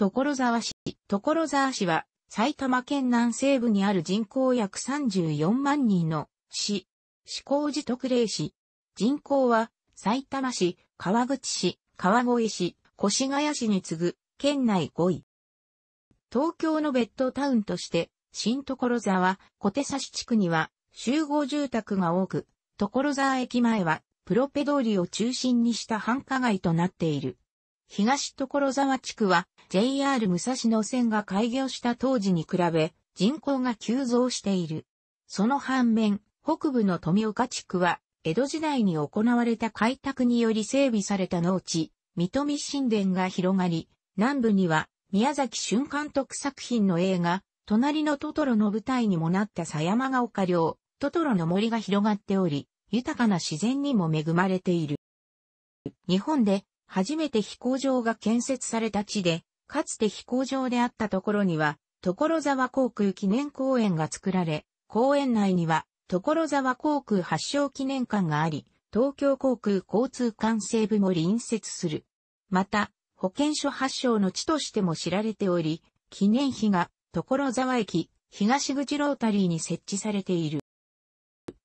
所沢市。所沢市は埼玉県南西部にある人口約34万人の市。市工寺特例市。人口は埼玉市、川口市、川越市、越谷市に次ぐ県内5位。東京のベッドタウンとして新所沢、小手差地区には集合住宅が多く、所沢駅前はプロペ通りを中心にした繁華街となっている。東所沢地区は JR 武蔵野線が開業した当時に比べ、人口が急増している。その反面、北部の富岡地区は、江戸時代に行われた開拓により整備された農地、三富神殿が広がり、南部には、宮崎駿監督作品の映画、隣のトトロの舞台にもなった狭山が丘陵、トトロの森が広がっており、豊かな自然にも恵まれている。日本で初めて飛行場が建設された地で、かつて飛行場であったところには、所沢航空記念公園が作られ、公園内には、所沢航空発祥記念館があり、東京航空交通管制部も隣接する。また、保健所発祥の地としても知られており、記念碑が所沢駅東口ロータリーに設置されている。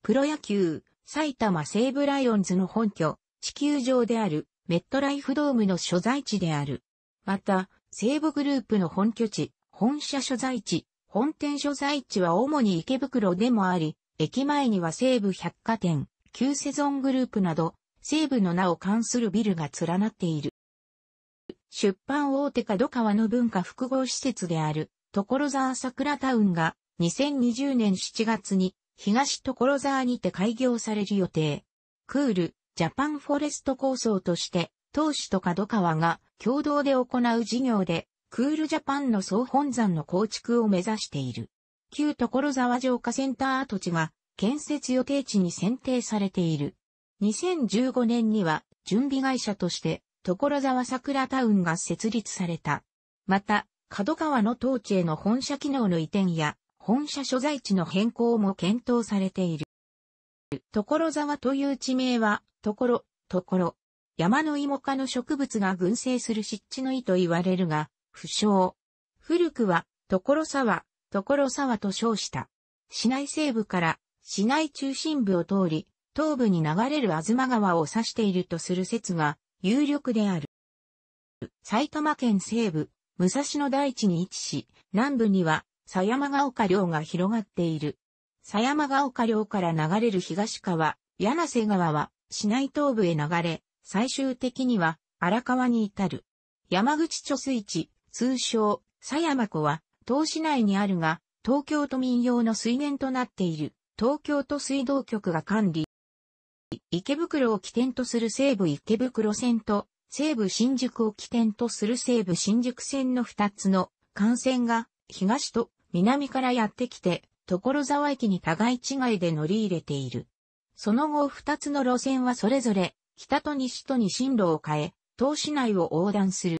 プロ野球、埼玉西武ライオンズの本拠、地球上であるメットライフドームの所在地である。また、西武グループの本拠地、本社所在地、本店所在地は主に池袋でもあり、駅前には西武百貨店、旧セゾングループなど、西武の名を冠するビルが連なっている。出版大手角川の文化複合施設である、所沢桜タウンが、2020年7月に、東所沢にて開業される予定。クール、ジャパンフォレスト構想として、当主と角川が共同で行う事業で、クールジャパンの総本山の構築を目指している。旧所沢城下センター跡地が建設予定地に選定されている。2015年には準備会社として所沢桜タウンが設立された。また、角川の当地への本社機能の移転や本社所在地の変更も検討されている。所沢という地名は、とところ、ころ、山の芋科の植物が群生する湿地の意と言われるが、不詳。古くは、所沢、所沢と称した。市内西部から市内中心部を通り、東部に流れる東川を指しているとする説が有力である。埼玉県西部、武蔵野大地に位置し、南部には狭山ヶ丘陵が広がっている。狭山ヶ丘陵から流れる東川、柳瀬川は市内東部へ流れ、最終的には荒川に至る。山口貯水池、通称、狭山湖は、東市内にあるが、東京都民用の水源となっている、東京都水道局が管理。池袋を起点とする西武池袋線と、西武新宿を起点とする西武新宿線の2つの幹線が、東と南からやってきて、所沢駅に互い違いで乗り入れている。その後2つの路線はそれぞれ北と西とに進路を変え、東市内を横断する。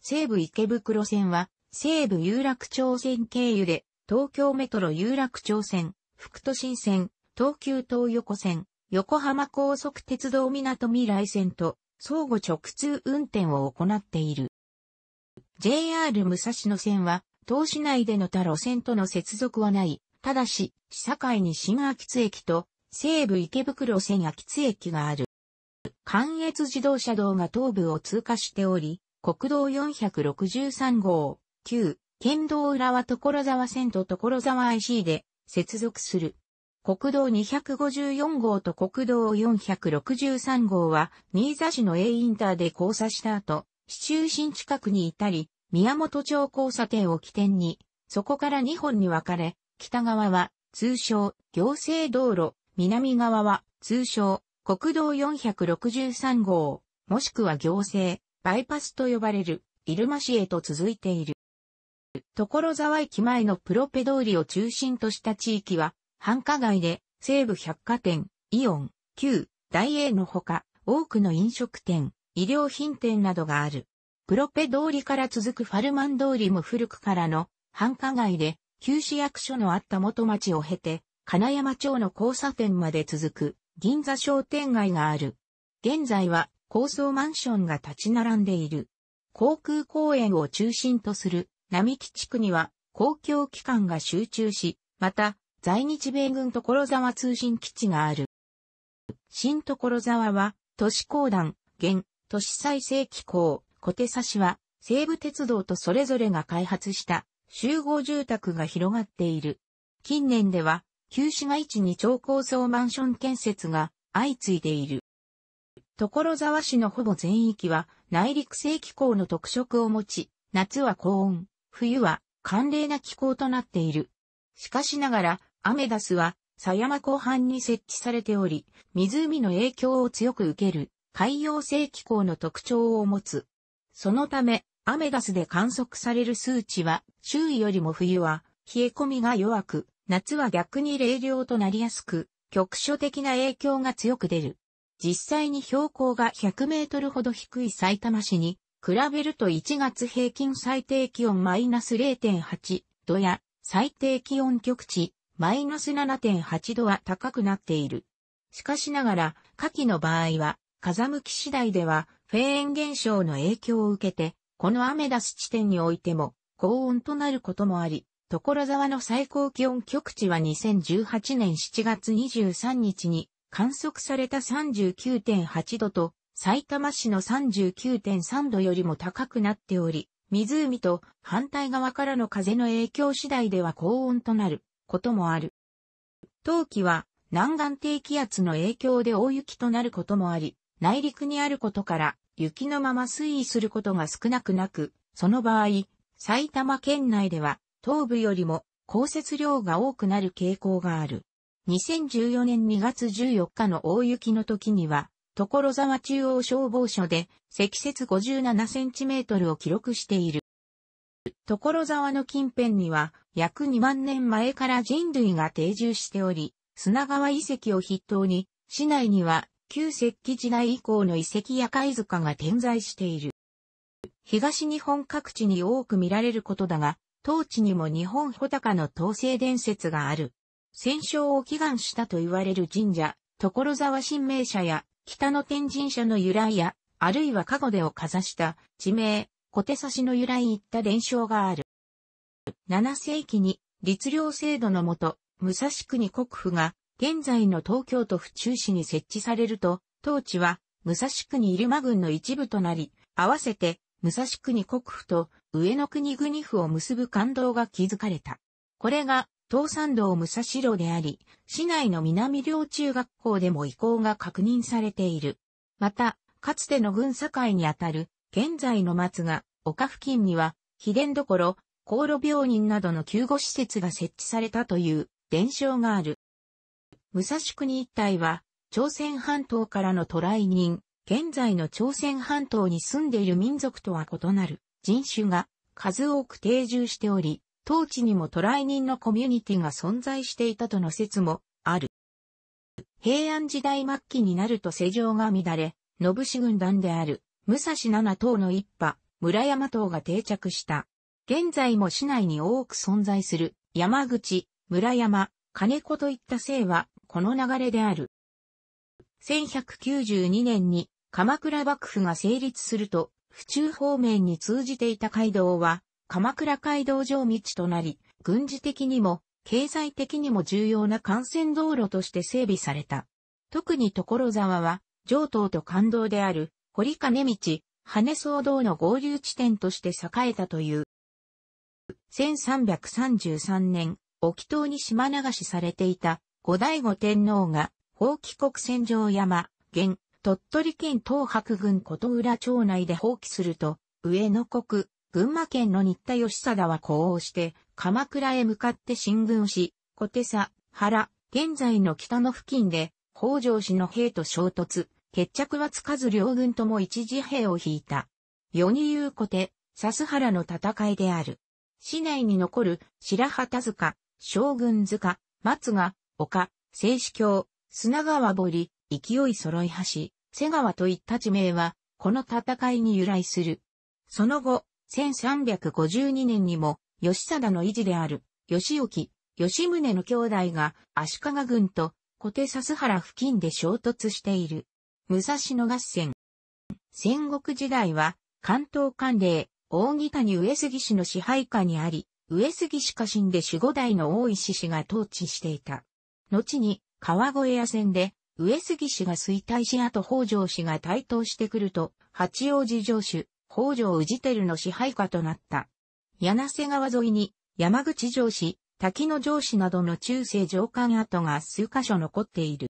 西武池袋線は、西武有楽町線経由で、東京メトロ有楽町線、福都新線、東急東横線、横浜高速鉄道港未来線と相互直通運転を行っている。JR 武蔵野線は、東市内での他路線との接続はない。ただし、市境に新秋津駅と西武池袋線秋津駅がある。関越自動車道が東部を通過しており、国道463号、旧、県道浦和所沢線と所沢 IC で接続する。国道254号と国道463号は、新座市の A インターで交差した後、市中心近くに至り、宮本町交差点を起点に、そこから2本に分かれ、北側は、通称、行政道路、南側は、通称、国道463号、もしくは行政、バイパスと呼ばれる、入間市へと続いている。所沢駅前のプロペ通りを中心とした地域は、繁華街で、西武百貨店、イオン、旧、大英のほか、多くの飲食店、医療品店などがある。プロペ通りから続くファルマン通りも古くからの繁華街で、旧市役所のあった元町を経て、金山町の交差点まで続く銀座商店街がある。現在は高層マンションが立ち並んでいる。航空公園を中心とする並木地区には公共機関が集中し、また在日米軍所沢通信基地がある。新所沢は都市公団、現、都市再生機構、小手差しは西武鉄道とそれぞれが開発した集合住宅が広がっている。近年では旧市街地に超高層マンション建設が相次いでいる。所沢市のほぼ全域は内陸性気候の特色を持ち、夏は高温、冬は寒冷な気候となっている。しかしながら、アメダスは、狭山湖畔に設置されており、湖の影響を強く受ける、海洋性気候の特徴を持つ。そのため、アメダスで観測される数値は、周囲よりも冬は、冷え込みが弱く、夏は逆に冷涼となりやすく、局所的な影響が強く出る。実際に標高が100メートルほど低い埼玉市に、比べると1月平均最低気温マイナス0.8度や最低気温局地マイナス7.8度は高くなっている。しかしながら、夏季の場合は、風向き次第では、フェーン現象の影響を受けて、このアメダス地点においても、高温となることもあり、所沢の最高気温局地は2018年7月23日に観測された39.8度と、埼玉市の39.3度よりも高くなっており、湖と反対側からの風の影響次第では高温となることもある。冬季は南岸低気圧の影響で大雪となることもあり、内陸にあることから雪のまま推移することが少なくなく、その場合、埼玉県内では東部よりも降雪量が多くなる傾向がある。2014年2月14日の大雪の時には、所沢中央消防署で積雪57センチメートルを記録している。所沢の近辺には約2万年前から人類が定住しており、砂川遺跡を筆頭に、市内には旧石器時代以降の遺跡や貝塚が点在している。東日本各地に多く見られることだが、当地にも日本穂高の統制伝説がある。戦勝を祈願したと言われる神社、所沢神明社や北の天神社の由来や、あるいは加護でをかざした地名、小手差しの由来いった伝承がある。7世紀に律令制度のもと、武蔵国国府が現在の東京都府中市に設置されると、当地は武蔵国入間郡の一部となり、合わせて武蔵国国府と上野国国府を結ぶ感動が築かれた。これが、東山道武蔵路であり、市内の南両中学校でも移行が確認されている。また、かつての軍境にあたる、現在の松が、丘付近には、秘伝どころ、航路病人などの救護施設が設置されたという伝承がある。武蔵国一帯は、朝鮮半島からの渡来人、現在の朝鮮半島に住んでいる民族とは異なる。人種が数多く定住しており、当地にも渡来人のコミュニティが存在していたとの説もある。平安時代末期になると世情が乱れ、信氏軍団である武蔵七島の一派、村山党が定着した。現在も市内に多く存在する山口、村山、金子といった姓はこの流れである。1192年に鎌倉幕府が成立すると、府中方面に通じていた街道は、鎌倉街道上道となり、軍事的にも、経済的にも重要な幹線道路として整備された。特に所沢は、上東と関道である、堀金道、羽騒動の合流地点として栄えたという。1333年、沖東に島流しされていた後醍醐天皇が、法規国戦場山、現、鳥取県東白郡琴浦町内で放棄すると、上野国、群馬県の新田義貞は呼応して、鎌倉へ向かって進軍し、小手佐、原、現在の北の付近で、北条氏の兵と衝突、決着はつかず両軍とも一時兵を引いた。四に言う小手、笹原の戦いである。市内に残る白旗塚、将軍塚、松が、丘、静止橋、砂川堀、勢い揃い橋、瀬川といった地名は、この戦いに由来する。その後、1352年にも、吉貞の維持である、吉沖、吉宗の兄弟が足利軍と小手笹原付近で衝突している。武蔵野合戦。戦国時代は、関東管令、大木谷上杉氏の支配下にあり、上杉氏家臣で守護代の大石氏が統治していた。後に、川越屋戦で、上杉氏が衰退し後北条氏が台頭してくると、八王子城主、北条氏照の支配下となった。柳瀬川沿いに、山口城氏、滝野城氏などの中世城館跡が数箇所残っている。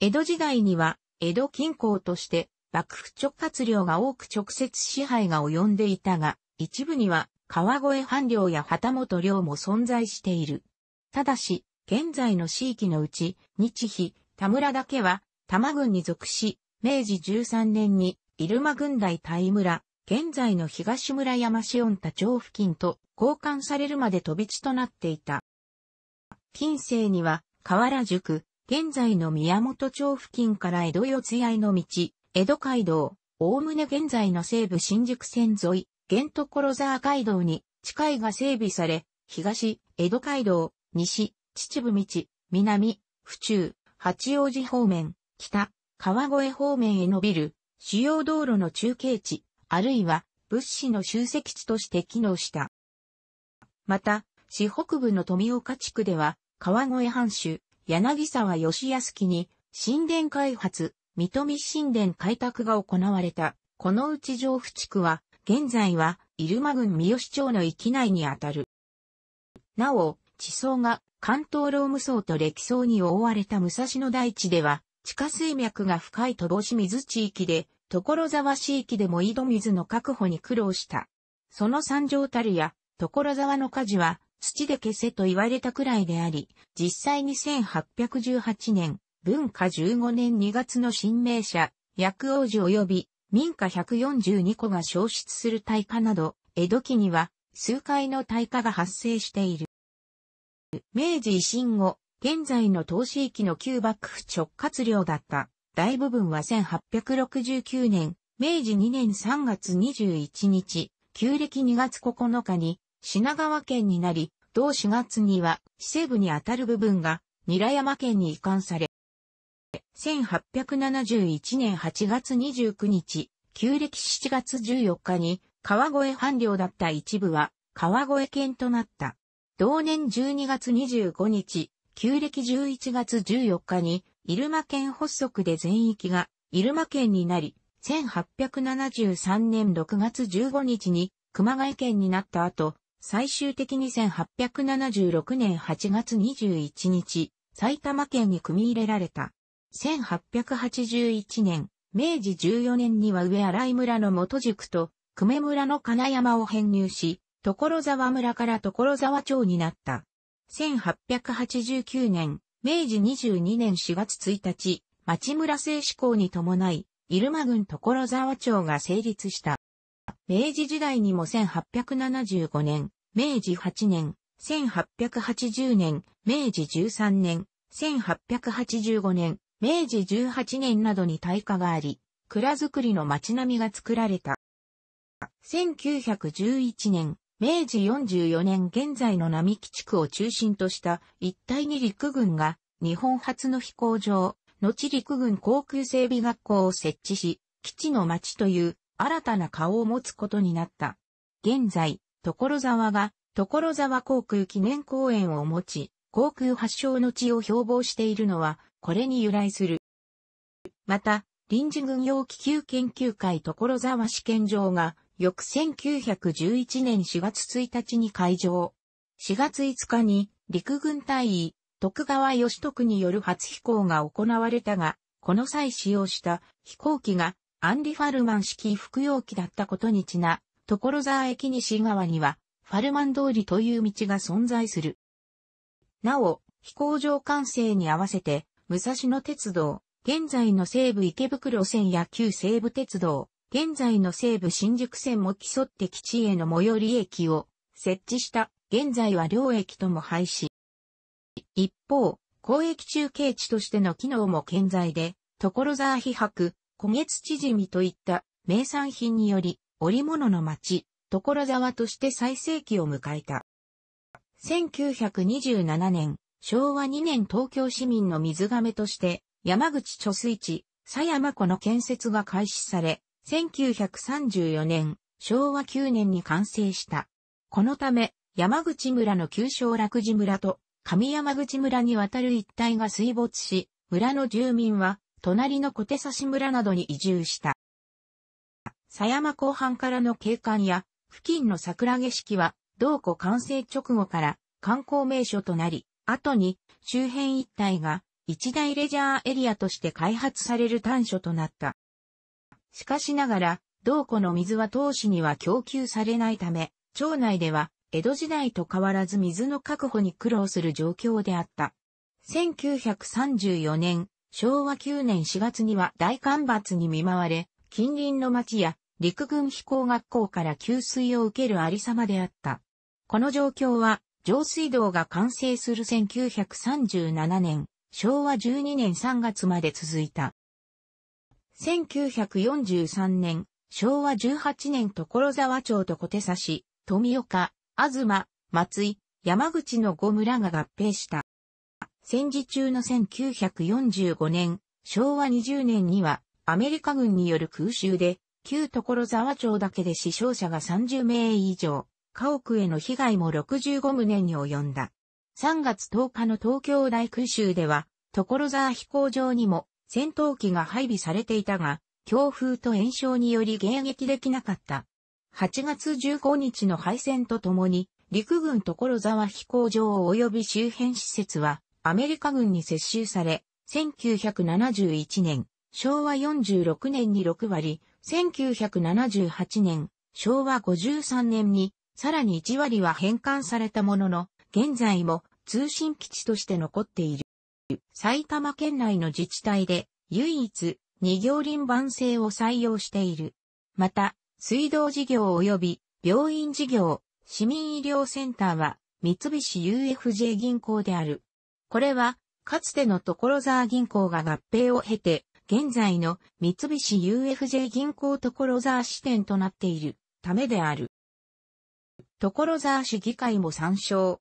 江戸時代には、江戸近郊として、幕府直轄領が多く直接支配が及んでいたが、一部には、川越藩領や旗本領も存在している。ただし、現在の地域のうち、日比、田村だけは、多摩郡に属し、明治13年に、入間郡大大村、現在の東村山市温田町付近と交換されるまで飛び地となっていた。近世には、河原宿、現在の宮本町付近から江戸四ツ谷の道、江戸街道、おおむね現在の西部新宿線沿い、現所沢街道に、地下が整備され、東、江戸街道、西、秩父道、南、府中、八王子方面、北、川越方面へ延びる主要道路の中継地、あるいは物資の集積地として機能した。また、市北部の富岡地区では、川越藩主、柳沢義康記に、神殿開発、三富神殿開拓が行われた。このうち上府地区は、現在は、入間郡三好町の域内にあたる。なお、地層が関東ローム層と歴層に覆われた武蔵野大地では、地下水脈が深い乏し水地域で、所沢市域でも井戸水の確保に苦労した。その三条樽や所沢の火事は土で消せと言われたくらいであり、実際に1818年、文化15年2月の新名社、薬王寺及び民家142個が消失する大火など、江戸期には数回の大火が発生している。明治維新後、現在の東市域の旧幕府直轄領だった大部分は1869年、明治2年3月21日、旧暦2月9日に品川県になり、同4月には市西部にあたる部分が韮山県に移管され、1871年8月29日、旧暦7月14日に川越藩領だった一部は川越県となった。同年12月25日、旧暦11月14日に、入間県発足で全域が入間県になり、1873年6月15日に熊谷県になった後、最終的に1876年8月21日、埼玉県に組み入れられた。1881年、明治14年には上荒井村の元宿と、久米村の金山を編入し、所沢村から所沢町になった。1889年、明治22年4月1日、町村制施行に伴い、入間郡所沢町が成立した。明治時代にも1875年、明治8年、1880年、明治13年、1885年、明治18年などに大化があり、蔵造りの街並みが作られた。1911年、明治44年現在の並木地区を中心とした一帯に陸軍が日本初の飛行場、後陸軍航空整備学校を設置し、基地の町という新たな顔を持つことになった。現在、所沢が所沢航空記念公園を持ち、航空発祥の地を標榜しているのは、これに由来する。また、臨時軍用気球研究会所沢試験場が、翌1911年4月1日に開場。4月5日に陸軍隊員徳川義徳による初飛行が行われたが、この際使用した飛行機がアンリ・ファルマン式服用機だったことにちな、所沢駅西側には、ファルマン通りという道が存在する。なお、飛行場完成に合わせて、武蔵野鉄道、現在の西武池袋線や旧西武鉄道、現在の西武新宿線も競って基地への最寄り駅を設置した、現在は両駅とも廃止。一方、公益中継地としての機能も健在で、所沢飛白、古月縮みといった名産品により、織物の町、所沢として最盛期を迎えた。1927年、昭和2年東京市民の水亀として、山口貯水池、佐山湖の建設が開始され、1934年、昭和9年に完成した。このため、山口村の旧小楽寺村と上山口村にわたる一帯が水没し、村の住民は隣の小手差し村などに移住した。狭山後半からの景観や付近の桜景色は道湖完成直後から観光名所となり、後に周辺一帯が一大レジャーエリアとして開発される短所となった。しかしながら、道庫の水は当市には供給されないため、町内では、江戸時代と変わらず水の確保に苦労する状況であった。1934年、昭和9年4月には大干ばつに見舞われ、近隣の町や陸軍飛行学校から給水を受けるありさまであった。この状況は、上水道が完成する1937年、昭和12年3月まで続いた。1943年、昭和18年所沢町と小手差し、富岡、東、松井、山口の5村が合併した。戦時中の1945年、昭和20年には、アメリカ軍による空襲で、旧所沢町だけで死傷者が30名以上、家屋への被害も65棟に及んだ。3月10日の東京大空襲では、所沢飛行場にも戦闘機が配備されていたが、強風と炎症により迎撃できなかった。8月15日の敗戦とともに、陸軍所沢飛行場及び周辺施設は、アメリカ軍に接収され、1971年、昭和46年に6割、1978年、昭和53年に、さらに1割は返還されたものの、現在も通信基地として残っている。埼玉県内の自治体で唯一二行輪番制を採用している。また、水道事業及び病院事業、市民医療センターは三菱 UFJ 銀行である。これは、かつての所沢銀行が合併を経て、現在の三菱 UFJ 銀行所沢支店となっているためである。所沢市議会も参照。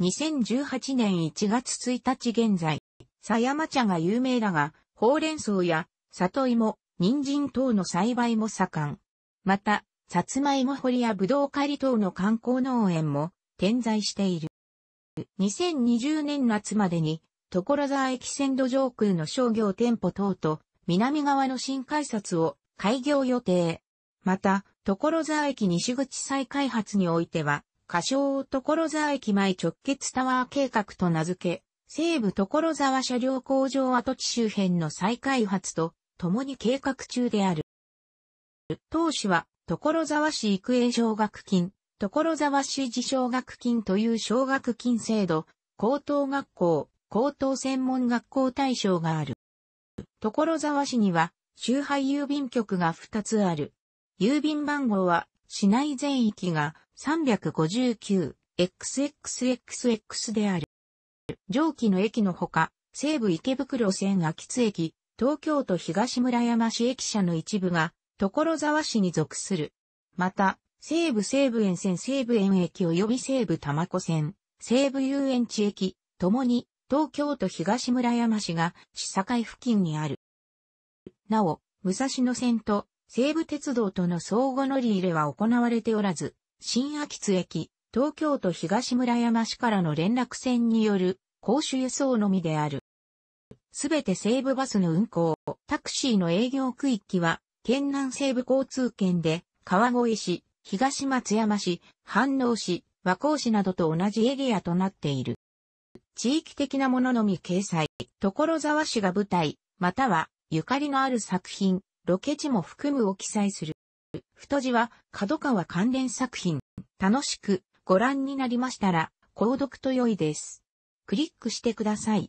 2018年1月1日現在、狭山茶が有名だが、ほうれん草や、里芋、人参等の栽培も盛ん。また、さつまいも掘りやぶどう狩り等の観光農園も点在している。2020年夏までに、所沢駅線路上空の商業店舗等と、南側の新改札を開業予定。また、所沢駅西口再開発においては、仮称所沢駅前直結タワー計画と名付け、西部所沢車両工場跡地周辺の再開発と共に計画中である。当市は、所沢市育英奨学金、所沢市児奨学金という奨学金制度、高等学校、高等専門学校対象がある。所沢市には、周配郵便局が2つある。郵便番号は、市内全域が 359XXXX である。上記の駅のほか、西武池袋線秋津駅、東京都東村山市駅舎の一部が、所沢市に属する。また、西武西武沿線西武園駅及び西武多摩湖線、西武遊園地駅、ともに、東京都東村山市が市境付近にある。なお、武蔵野線と西武鉄道との相互乗り入れは行われておらず、新秋津駅、東京都東村山市からの連絡船による公衆輸送のみである。すべて西部バスの運行、タクシーの営業区域は、県南西部交通圏で、川越市、東松山市、飯能市、和光市などと同じエリアとなっている。地域的なもののみ掲載、所沢市が舞台、または、ゆかりのある作品、ロケ地も含むを記載する。太字は、角川関連作品、楽しくご覧になりましたら、購読と良いです。クリックしてください。